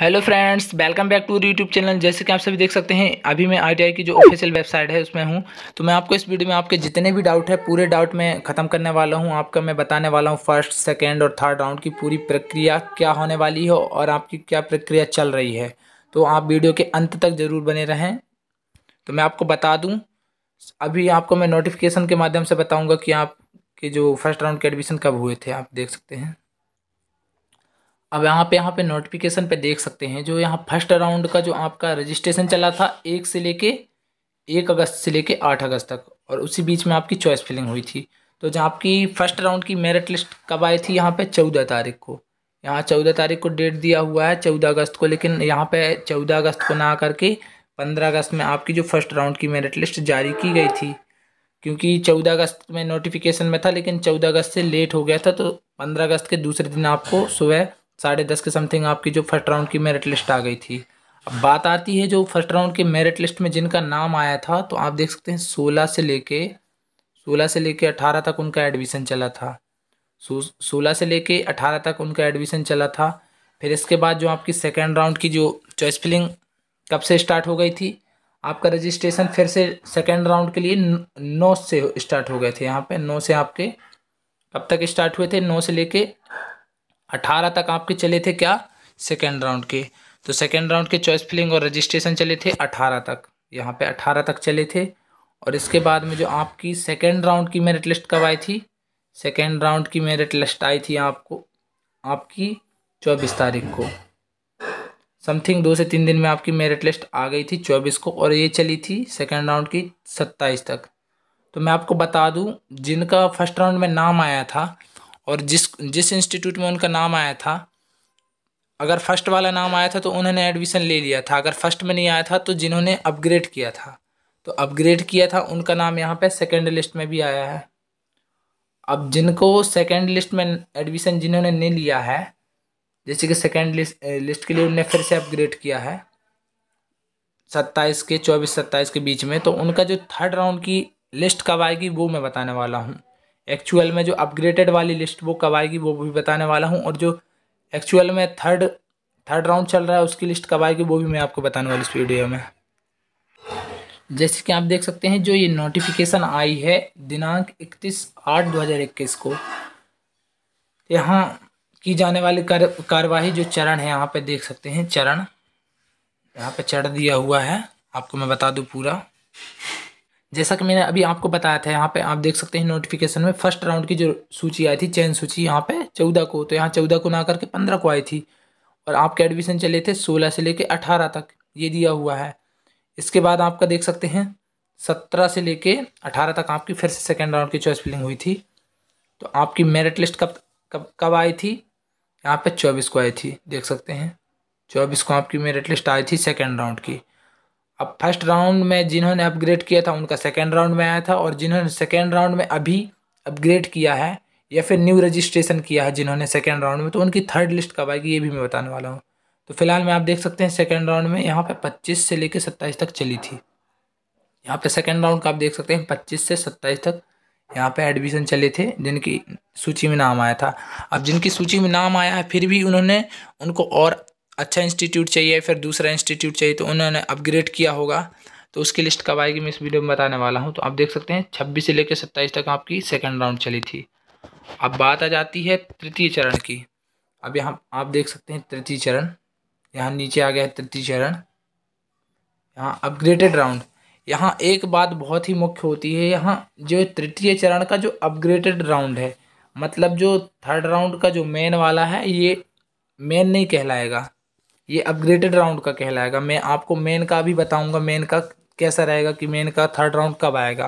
hello friends welcome back to YouTube channel जैसे कि आप सभी देख सकते हैं अभी मैं आईटीआई की जो ऑफिशियल वेबसाइट है उसमें हूं तो मैं आपको इस वीडियो में आपके जितने भी डाउट है पूरे डाउट में ख़त्म करने वाला हूं आपका मैं बताने वाला हूं फर्स्ट सेकंड और थर्ड राउंड की पूरी प्रक्रिया क्या होने वाली हो और आपकी क्या प्रक्रिया चल रही है तो आप वीडियो के अंत तक ज़रूर बने रहें तो मैं आपको बता दूँ अभी आपको मैं नोटिफिकेशन के माध्यम से बताऊँगा कि आपके जो फर्स्ट राउंड के एडमिशन कब हुए थे आप देख सकते हैं अब यहाँ पे यहाँ पे नोटिफिकेशन पे देख सकते हैं जो यहाँ फर्स्ट राउंड का जो आपका रजिस्ट्रेशन चला था एक से लेके एक अगस्त से लेके आठ अगस्त तक और उसी बीच में आपकी चॉइस फिलिंग हुई थी तो जहाँ आपकी फर्स्ट राउंड की मेरिट लिस्ट कब आई थी यहाँ पे चौदह तारीख को यहाँ चौदह तारीख को डेट दिया हुआ है चौदह अगस्त को लेकिन यहाँ पे चौदह अगस्त को ना करके पंद्रह अगस्त में आपकी जो फर्स्ट राउंड की मेरिट लिस्ट जारी की गई थी क्योंकि चौदह अगस्त में नोटिफिकेशन में था लेकिन चौदह अगस्त से लेट हो गया था तो पंद्रह अगस्त के दूसरे दिन आपको सुबह साढ़े दस के समथिंग आपकी जो फर्स्ट राउंड की मेरिट लिस्ट आ गई थी अब बात आती है जो फर्स्ट राउंड के मेरिट लिस्ट में जिनका नाम आया था तो आप देख सकते हैं सोलह से लेके सोलह से लेके अठारह तक उनका एडमिशन चला था सोलह से लेके अठारह तक उनका एडमिशन चला था फिर इसके बाद जो आपकी सेकेंड राउंड की जो चॉइस फिलिंग कब से स्टार्ट हो गई थी आपका रजिस्ट्रेशन फिर से सेकेंड राउंड के लिए नौ से स्टार्ट हो गए थे यहाँ पे नौ से आपके कब तक स्टार्ट हुए थे नौ से लेके अठारह तक आपके चले थे क्या सेकेंड राउंड के तो सेकेंड राउंड के चॉइस फिलिंग और रजिस्ट्रेशन चले थे अठारह तक यहाँ पे अठारह तक चले थे और इसके बाद में जो आपकी सेकेंड राउंड की मेरिट लिस्ट कब आई थी सेकेंड राउंड की मेरिट लिस्ट आई थी आपको आपकी चौबीस तारीख को समथिंग दो से तीन दिन में आपकी मेरिट लिस्ट आ गई थी चौबीस को और ये चली थी सेकेंड राउंड की सत्ताईस तक तो मैं आपको बता दूं जिनका फर्स्ट राउंड में नाम आया था और जिस जिस इंस्टीट्यूट में उनका नाम आया था अगर फर्स्ट वाला नाम आया था तो उन्होंने एडमिशन ले लिया था अगर फर्स्ट में नहीं आया था तो जिन्होंने अपग्रेड किया था तो अपग्रेड किया था उनका नाम यहाँ पे सेकेंड लिस्ट में भी आया है अब जिनको सेकेंड लिस्ट में एडमिशन जिन्होंने नहीं लिया है जैसे कि सेकेंड लिस्ट लिस्ट के लिए उन्होंने फिर से अपग्रेड किया है सत्ताईस के चौबीस सत्ताईस के बीच में तो उनका जो थर्ड राउंड की लिस्ट कब आएगी वो मैं बताने वाला हूँ एक्चुअल में जो अपग्रेडेड वाली लिस्ट वो कब आएगी वो भी बताने वाला हूँ और जो एक्चुअल में थर्ड थर्ड राउंड चल रहा है उसकी लिस्ट कब आएगी वो भी मैं आपको बताने वाली इस वीडियो में जैसे कि आप देख सकते हैं जो ये नोटिफिकेशन आई है दिनांक इकतीस आठ इक्कीस को यहाँ की जाने वाली कार्य कार्यवाही जो चरण है यहाँ पे देख सकते हैं चरण यहाँ पे चढ़ दिया हुआ है आपको मैं बता दूँ पूरा जैसा कि मैंने अभी आपको बताया था यहाँ पे आप देख सकते हैं नोटिफिकेशन में फर्स्ट राउंड की जो सूची आई थी चयन सूची यहाँ पे चौदह को तो यहाँ चौदह को ना करके पंद्रह को आई थी और आपके एडमिशन चले थे सोलह से लेके अठारह तक ये दिया हुआ है इसके बाद आपका देख सकते हैं सत्रह से लेके अठारह तक आपकी फिर से सेकेंड राउंड की चॉइस फिलिंग हुई थी तो आपकी मेरिट लिस्ट कब कब कब आई थी यहाँ पर चौबीस को आई थी देख सकते हैं चौबीस को आपकी मेरिट लिस्ट आई थी सेकेंड राउंड की अब फर्स्ट राउंड में जिन्होंने अपग्रेड किया था उनका सेकेंड राउंड में आया था और जिन्होंने सेकेंड राउंड में अभी अपग्रेड किया है या फिर न्यू रजिस्ट्रेशन किया है जिन्होंने सेकेंड राउंड में तो उनकी थर्ड लिस्ट कब आएगी ये भी मैं बताने वाला हूँ तो फिलहाल मैं आप देख सकते हैं सेकेंड राउंड में यहाँ पर पच्चीस से लेकर सत्ताईस तक चली थी यहाँ पर सेकेंड राउंड का आप देख सकते हैं पच्चीस से सत्ताईस तक यहाँ पे एडमिशन चले थे जिनकी सूची में नाम आया था अब जिनकी सूची में नाम आया है फिर भी उन्होंने उनको और अच्छा इंस्टीट्यूट चाहिए फिर दूसरा इंस्टीट्यूट चाहिए तो उन्होंने अपग्रेड किया होगा तो उसकी लिस्ट कब आएगी मैं इस वीडियो में बताने वाला हूँ तो आप देख सकते हैं छब्बीस से लेकर सत्ताईस तक आपकी सेकेंड राउंड चली थी अब बात आ जाती है तृतीय चरण की अब यहाँ आप देख सकते हैं तृतीय चरण यहाँ नीचे आ गया है तृतीय चरण यहाँ अपग्रेडेड राउंड यहाँ एक बात बहुत ही मुख्य होती है यहाँ जो तृतीय चरण का जो अपग्रेडेड राउंड है मतलब जो थर्ड राउंड का जो मेन वाला है ये मेन नहीं कहलाएगा ये अपग्रेडेड राउंड का कहलाएगा मैं आपको मेन का भी बताऊंगा मेन का कैसा रहेगा कि मेन का थर्ड राउंड कब आएगा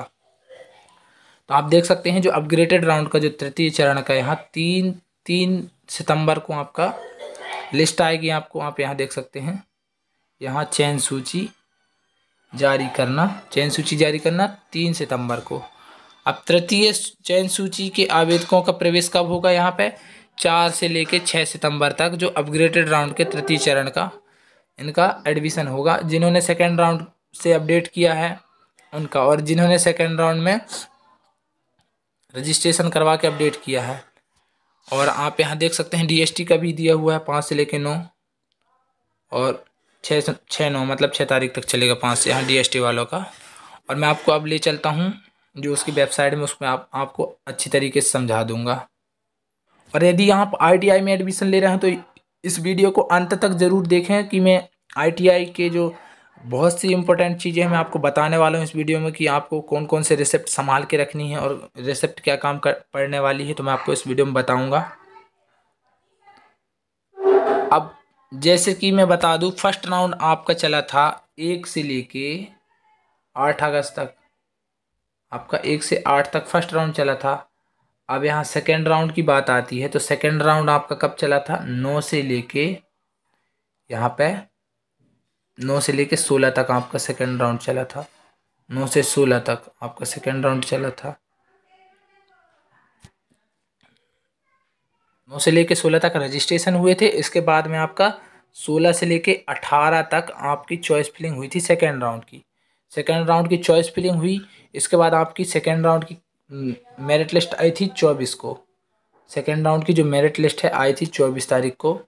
तो आप देख सकते हैं जो अपग्रेडेड राउंड का जो तृतीय चरण का यहाँ तीन तीन सितंबर को आपका लिस्ट आएगी आपको आप यहाँ देख सकते हैं यहाँ चयन सूची जारी करना चयन सूची जारी करना तीन सितंबर को अब तृतीय चयन सूची के आवेदकों का प्रवेश कब होगा यहाँ पर चार से लेके छः सितंबर तक जो अपग्रेडेड राउंड के तृतीय चरण का इनका एडमिशन होगा जिन्होंने सेकेंड राउंड से अपडेट किया है उनका और जिन्होंने सेकेंड राउंड में रजिस्ट्रेशन करवा के अपडेट किया है और आप यहाँ देख सकते हैं डीएसटी का भी दिया हुआ है पाँच से लेके नौ और छः छः नौ मतलब छः तारीख तक चलेगा पाँच से यहाँ डी वालों का और मैं आपको अब ले चलता हूँ जो उसकी वेबसाइट में उसमें आप आपको अच्छी तरीके से समझा दूँगा और यदि आप आई में एडमिशन ले रहे हैं तो इस वीडियो को अंत तक ज़रूर देखें कि मैं आई के जो बहुत सी इंपॉर्टेंट चीज़ें हैं मैं आपको बताने वाला हूँ इस वीडियो में कि आपको कौन कौन से रिसेप्ट संभाल के रखनी है और रिसेप्ट क्या काम कर पड़ने वाली है तो मैं आपको इस वीडियो में बताऊँगा अब जैसे कि मैं बता दूँ फर्स्ट राउंड आपका चला था एक से कर आठ अगस्त तक आपका एक से आठ तक फर्स्ट राउंड चला था अब यहाँ सेकेंड राउंड की बात आती है तो सेकेंड राउंड आपका कब चला था नौ से लेके यहाँ पे नौ से लेके सोलह तक आपका सेकेंड राउंड चला था नौ से सोलह तक आपका सेकेंड राउंड चला था नौ से लेके सोलह तक रजिस्ट्रेशन हुए थे इसके बाद में आपका सोलह से लेके अठारह तक आपकी चॉइस फिलिंग हुई थी सेकेंड राउंड की सेकेंड राउंड की चॉइस फिलिंग हुई इसके बाद आपकी सेकेंड राउंड की मेरिट हम्म, लिस्ट आई थी चौबीस को सेकेंड राउंड की जो मेरिट लिस्ट है आई थी चौबीस तारीख को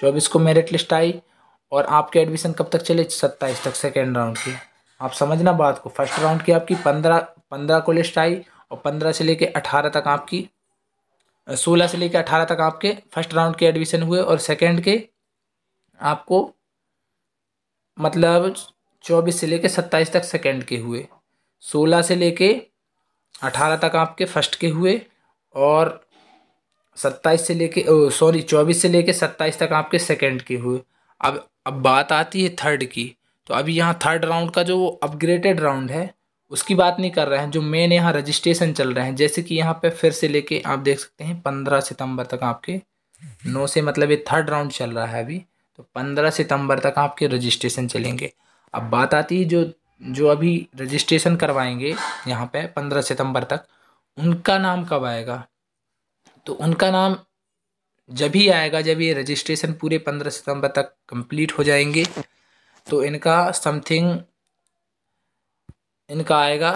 चौबीस को मेरिट लिस्ट आई और आपके एडमिशन कब तक चले सत्ताईस तक सेकेंड राउंड की आप समझना बात को फर्स्ट राउंड की आपकी पंद्रह पंद्रह को लिस्ट आई और पंद्रह से लेके अठारह तक आपकी सोलह से लेके अठारह तक आपके फर्स्ट राउंड के एडमिशन हुए और सेकेंड के आपको मतलब चौबीस से लेके सत्ताईस तक सेकेंड के हुए सोलह से लेके अठारह तक आपके फर्स्ट के हुए और सत्ताईस से लेके सॉरी चौबीस से लेके सत्ताईस तक आपके सेकंड के हुए अब अब बात आती है थर्ड की तो अभी यहाँ थर्ड राउंड का जो अपग्रेडेड राउंड है उसकी बात नहीं कर रहे हैं जो मेन यहाँ रजिस्ट्रेशन चल रहे हैं जैसे कि यहाँ पे फिर से लेके आप देख सकते हैं पंद्रह सितंबर तक आपके नौ से मतलब ये थर्ड राउंड चल रहा है अभी तो पंद्रह सितंबर तक आपके रजिस्ट्रेशन चलेंगे अब बात आती है जो जो अभी रजिस्ट्रेशन करवाएंगे यहाँ पे पंद्रह सितंबर तक उनका नाम कब आएगा तो उनका नाम जब ही आएगा जब ये रजिस्ट्रेशन पूरे पंद्रह सितंबर तक कंप्लीट हो जाएंगे तो इनका समथिंग इनका आएगा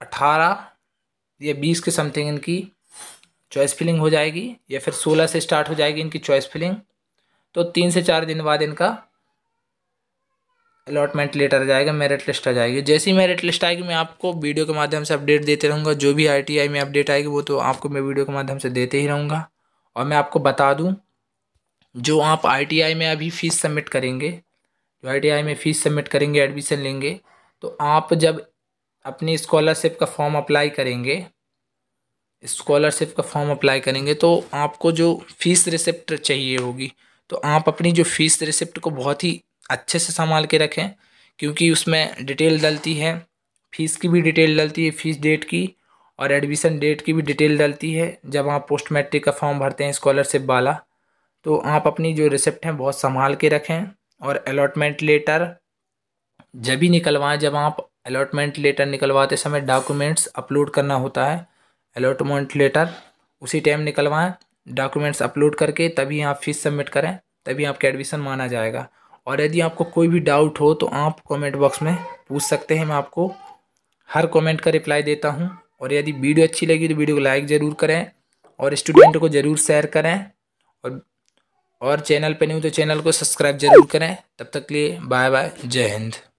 अठारह या बीस के समथिंग इनकी चॉइस फिलिंग हो जाएगी या फिर सोलह से स्टार्ट हो जाएगी इनकी चॉइस फिलिंग तो तीन से चार दिन बाद इनका अलॉटमेंट लेटर आ जाएगा मेरिट लिस्ट आ जाएगी जैसी ही मेरिट लिस्ट आएगी मैं आपको वीडियो के माध्यम से अपडेट देते रहूँगा जो भी आईटीआई में अपडेट आएगी वो तो आपको मैं वीडियो के माध्यम से देते ही रहूँगा और मैं आपको बता दूँ जो आप आईटीआई में अभी फ़ीस सबमिट करेंगे जो आई में फ़ीस सबमिट करेंगे एडमिशन लेंगे तो आप जब अपनी स्कॉलरशिप का फॉर्म अप्लाई करेंगे स्कॉलरशिप का फॉर्म अप्लाई करेंगे तो आपको जो फ़ीस रिसिप्ट चाहिए होगी तो आप अपनी जो फ़ीस रिसिप्ट को बहुत ही अच्छे से संभाल के रखें क्योंकि उसमें डिटेल डलती है फ़ीस की भी डिटेल डलती है फ़ीस डेट की और एडमिशन डेट की भी डिटेल डलती है जब आप पोस्ट मैट्रिक का फॉर्म भरते हैं स्कॉलरशिप वाला तो आप अपनी जो रिसिप्ट हैं बहुत संभाल के रखें और अलॉटमेंट लेटर जब ही निकलवाएं जब आप अलॉटमेंट लेटर निकलवाते समय डॉक्यूमेंट्स अपलोड करना होता है अलॉटमेंट लेटर उसी टाइम निकलवाएं डॉक्यूमेंट्स अपलोड करके तभी आप फीस सबमिट करें तभी आपका एडमिशन माना जाएगा और यदि आपको कोई भी डाउट हो तो आप कमेंट बॉक्स में पूछ सकते हैं मैं आपको हर कमेंट का रिप्लाई देता हूं और यदि वीडियो अच्छी लगी तो वीडियो को लाइक ज़रूर करें और स्टूडेंट को ज़रूर शेयर करें और और चैनल पर नहीं हो तो चैनल को सब्सक्राइब ज़रूर करें तब तक के लिए बाय बाय जय हिंद